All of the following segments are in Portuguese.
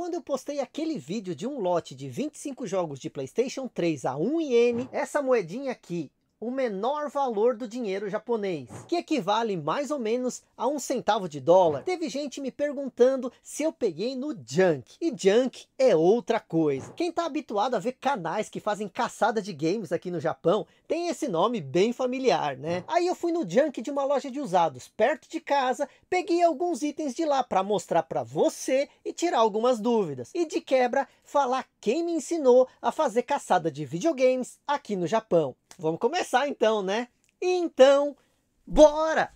Quando eu postei aquele vídeo de um lote de 25 jogos de Playstation 3 a 1 iene, essa moedinha aqui o menor valor do dinheiro japonês, que equivale mais ou menos a um centavo de dólar. Teve gente me perguntando se eu peguei no junk, e junk é outra coisa. Quem está habituado a ver canais que fazem caçada de games aqui no Japão, tem esse nome bem familiar, né? Aí eu fui no junk de uma loja de usados, perto de casa, peguei alguns itens de lá para mostrar para você e tirar algumas dúvidas. E de quebra, falar quem me ensinou a fazer caçada de videogames aqui no Japão. Vamos começar! começar então, né? Então, bora!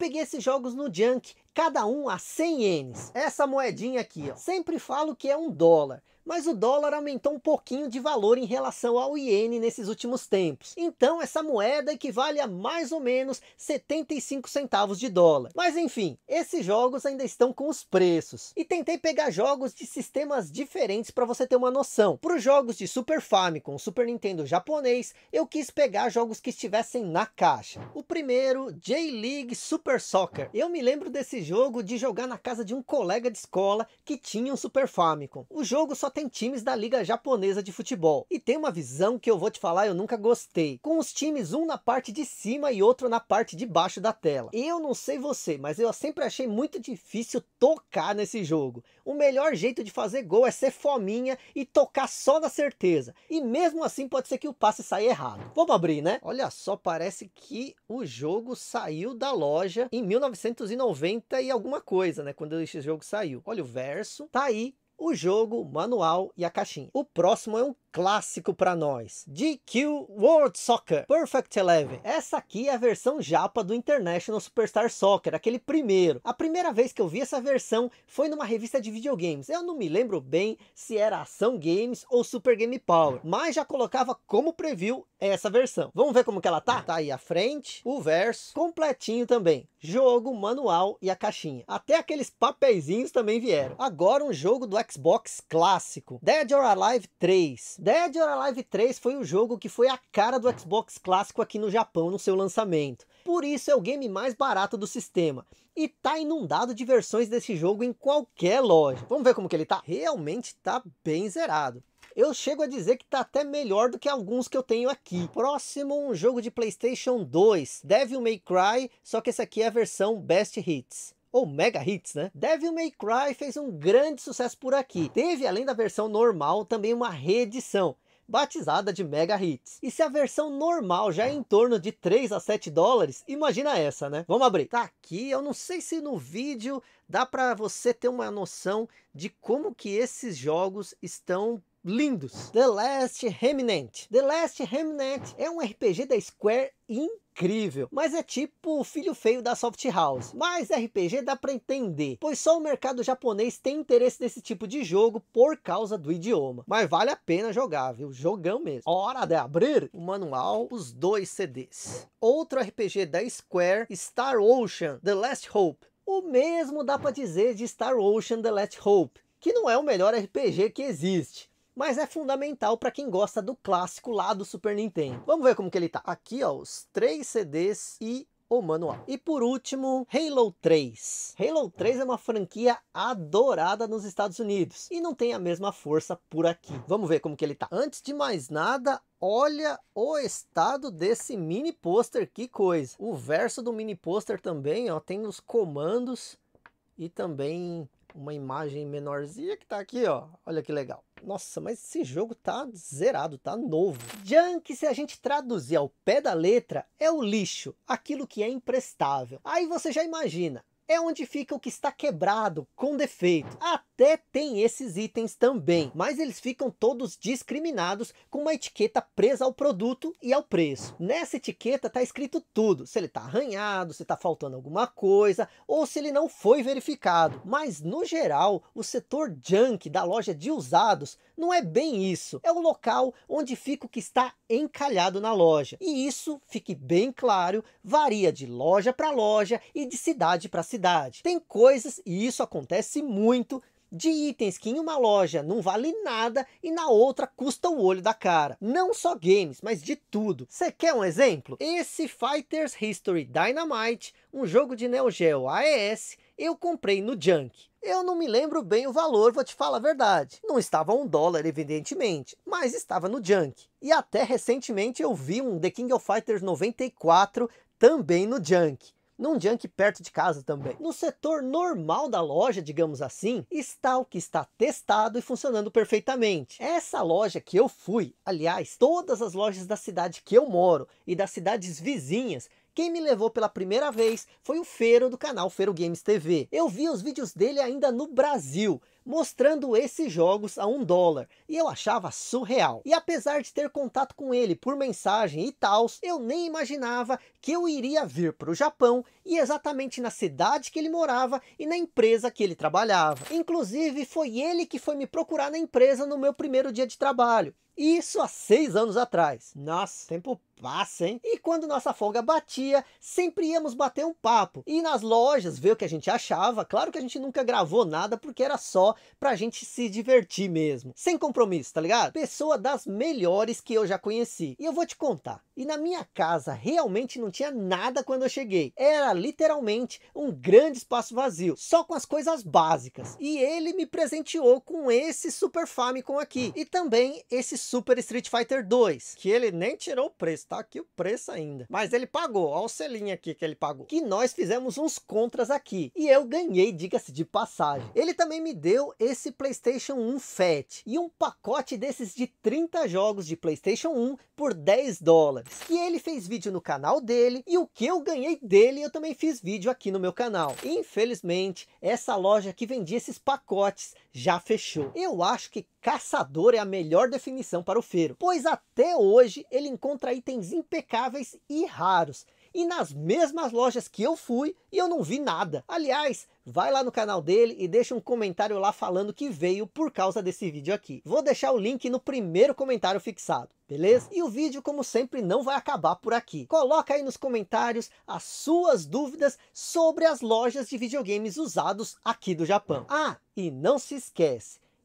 peguei esses jogos no Junk, cada um a 100 ienes. Essa moedinha aqui, ó. Sempre falo que é um dólar mas o dólar aumentou um pouquinho de valor em relação ao iene nesses últimos tempos. Então essa moeda equivale a mais ou menos 75 centavos de dólar. Mas enfim, esses jogos ainda estão com os preços. E tentei pegar jogos de sistemas diferentes para você ter uma noção. Para os jogos de Super Famicom, Super Nintendo japonês, eu quis pegar jogos que estivessem na caixa. O primeiro, J-League Super Soccer. Eu me lembro desse jogo de jogar na casa de um colega de escola que tinha um Super Famicom. O jogo só tem tem times da Liga Japonesa de Futebol. E tem uma visão que eu vou te falar, eu nunca gostei. Com os times, um na parte de cima e outro na parte de baixo da tela. Eu não sei você, mas eu sempre achei muito difícil tocar nesse jogo. O melhor jeito de fazer gol é ser fominha e tocar só na certeza. E mesmo assim pode ser que o passe saia errado. Vamos abrir, né? Olha só, parece que o jogo saiu da loja em 1990 e alguma coisa, né? Quando esse jogo saiu. Olha o verso, tá aí o jogo, o manual e a caixinha. O próximo é um clássico para nós. DQ World Soccer Perfect Eleven. Essa aqui é a versão japa do International Superstar Soccer, aquele primeiro. A primeira vez que eu vi essa versão foi numa revista de videogames. Eu não me lembro bem se era Ação Games ou Super Game Power, mas já colocava como preview essa versão. Vamos ver como que ela tá? Tá aí a frente, o verso, completinho também. Jogo, manual e a caixinha. Até aqueles papeizinhos também vieram. Agora um jogo do Xbox clássico. Dead or Alive 3 Dead or Alive 3 foi o jogo que foi a cara do Xbox clássico aqui no Japão no seu lançamento. Por isso é o game mais barato do sistema. E tá inundado de versões desse jogo em qualquer loja. Vamos ver como que ele tá? Realmente tá bem zerado. Eu chego a dizer que tá até melhor do que alguns que eu tenho aqui. Próximo, um jogo de Playstation 2. Devil May Cry, só que esse aqui é a versão Best Hits ou mega hits, né? Devil May Cry fez um grande sucesso por aqui. Teve, além da versão normal, também uma reedição batizada de Mega Hits. E se a versão normal já é em torno de 3 a 7 dólares, imagina essa, né? Vamos abrir. Tá aqui, eu não sei se no vídeo dá para você ter uma noção de como que esses jogos estão lindos. The Last Remnant. The Last Remnant é um RPG da Square incrível, mas é tipo o filho feio da Soft House. Mas RPG dá para entender, pois só o mercado japonês tem interesse nesse tipo de jogo por causa do idioma. Mas vale a pena jogar, viu? Jogão mesmo. Hora de abrir o manual, os dois CDs. Outro RPG da Square, Star Ocean The Last Hope. O mesmo dá para dizer de Star Ocean The Last Hope, que não é o melhor RPG que existe mas é fundamental para quem gosta do clássico lá do Super Nintendo. Vamos ver como que ele tá. Aqui, ó, os três CDs e o manual. E por último, Halo 3. Halo 3 é uma franquia adorada nos Estados Unidos e não tem a mesma força por aqui. Vamos ver como que ele tá. Antes de mais nada, olha o estado desse mini pôster, que coisa. O verso do mini pôster também, ó, tem os comandos e também uma imagem menorzinha que tá aqui, ó. Olha que legal. Nossa, mas esse jogo tá zerado, tá novo. Junk, se a gente traduzir ao pé da letra, é o lixo, aquilo que é imprestável. Aí você já imagina, é onde fica o que está quebrado, com defeito. Até tem esses itens também, mas eles ficam todos discriminados com uma etiqueta presa ao produto e ao preço. Nessa etiqueta está escrito tudo, se ele está arranhado, se está faltando alguma coisa, ou se ele não foi verificado. Mas no geral, o setor junk da loja de usados não é bem isso. É o local onde fica o que está encalhado na loja. E isso, fique bem claro, varia de loja para loja e de cidade para cidade necessidade. Tem coisas, e isso acontece muito, de itens que em uma loja não vale nada e na outra custa o olho da cara. Não só games, mas de tudo. Você quer um exemplo? Esse Fighters History Dynamite, um jogo de Neo Geo AES, eu comprei no Junk. Eu não me lembro bem o valor, vou te falar a verdade. Não estava um dólar, evidentemente, mas estava no Junk. E até recentemente eu vi um The King of Fighters 94 também no Junk num junk perto de casa também. No setor normal da loja, digamos assim, está o que está testado e funcionando perfeitamente. Essa loja que eu fui, aliás, todas as lojas da cidade que eu moro e das cidades vizinhas quem me levou pela primeira vez foi o Feiro do canal Feiro Games TV. Eu vi os vídeos dele ainda no Brasil mostrando esses jogos a um dólar, e eu achava surreal. E apesar de ter contato com ele por mensagem e tal, eu nem imaginava que eu iria vir para o Japão, e exatamente na cidade que ele morava e na empresa que ele trabalhava. Inclusive, foi ele que foi me procurar na empresa no meu primeiro dia de trabalho. Isso há seis anos atrás. Nossa, tempo passa, hein? E quando nossa folga batia, sempre íamos bater um papo. E nas lojas, ver o que a gente achava. Claro que a gente nunca gravou nada, porque era só pra gente se divertir mesmo. Sem compromisso, tá ligado? Pessoa das melhores que eu já conheci. E eu vou te contar. E na minha casa, realmente não tinha nada quando eu cheguei. Era literalmente um grande espaço vazio. Só com as coisas básicas. E ele me presenteou com esse Super Famicom aqui. E também esse Super Street Fighter 2, que ele nem tirou o preço, tá aqui o preço ainda. Mas ele pagou, olha o selinho aqui que ele pagou. Que nós fizemos uns contras aqui. E eu ganhei, diga-se de passagem. Ele também me deu esse Playstation 1 Fat. E um pacote desses de 30 jogos de Playstation 1 por 10 dólares. E ele fez vídeo no canal dele. E o que eu ganhei dele, eu também fiz vídeo aqui no meu canal. Infelizmente, essa loja que vendia esses pacotes já fechou. Eu acho que Caçador é a melhor definição para o feiro, pois até hoje ele encontra itens impecáveis e raros. E nas mesmas lojas que eu fui e eu não vi nada. Aliás, vai lá no canal dele e deixa um comentário lá falando que veio por causa desse vídeo aqui. Vou deixar o link no primeiro comentário fixado, beleza? E o vídeo, como sempre, não vai acabar por aqui. Coloca aí nos comentários as suas dúvidas sobre as lojas de videogames usados aqui do Japão. Ah, e não se esquece